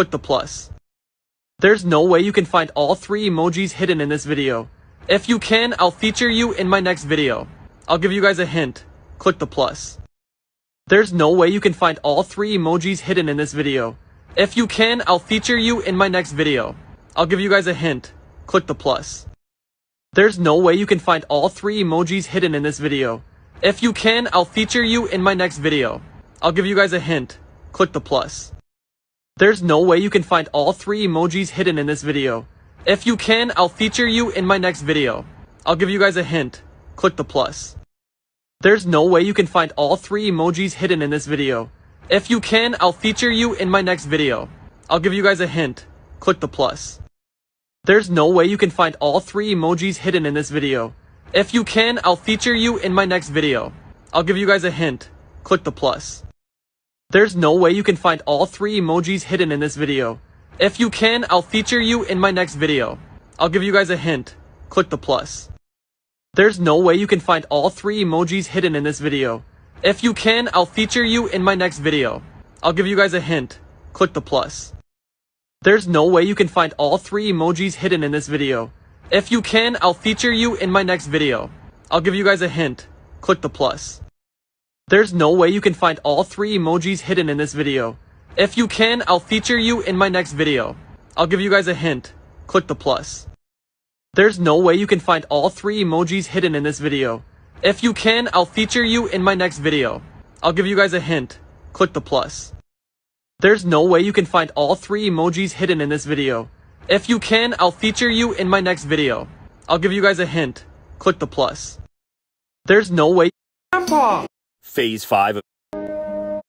click the plus. There's no way you can find all three emojis hidden in this video. If you can, I'll feature you in my next video. I'll give you guys a hint. Click the plus. There's no way you can find all three emojis hidden in this video. If you can, I'll feature you in my next video. I'll give you guys a hint. Click the plus. There's no way you can find all three emojis hidden in this video. If you can, I'll feature you in my next video. I'll give you guys a hint. Click the plus. There's no way you can find all three emojis hidden in this video. If you can, I'll feature you in my next video. I'll give you guys a hint. Click the plus. There's no way you can find all three emojis hidden in this video. If you can, I'll feature you in my next video. I'll give you guys a hint. Click the plus. There's no way you can find all three emojis hidden in this video. If you can, I'll feature you in my next video. I'll give you guys a hint. Click the plus. There's no way you can find all three emojis hidden in this video. If you can, I'll feature you in my next video. I'll give you guys a hint. Click the plus. There's no way you can find all three emojis hidden in this video. If you can, I'll feature you in my next video. I'll give you guys a hint. Click the plus. There's no way you can find all three emojis hidden in this video. If you can, I'll feature you in my next video. I'll give you guys a hint. Click the plus. There's no way you can find all three emojis hidden in this video. If you can, I'll feature you in my next video. I'll give you guys a hint. Click the plus. There's no way you can find all three emojis hidden in this video. If you can, I'll feature you in my next video. I'll give you guys a hint. Click the plus. There's no way you can find all three emojis hidden in this video. If you can, I'll feature you in my next video. I'll give you guys a hint. Click the plus. There's no way- Grandpa! phase five. Well,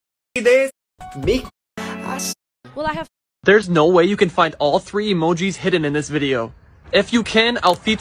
I have. There's no way you can find all three emojis hidden in this video. If you can, I'll feature.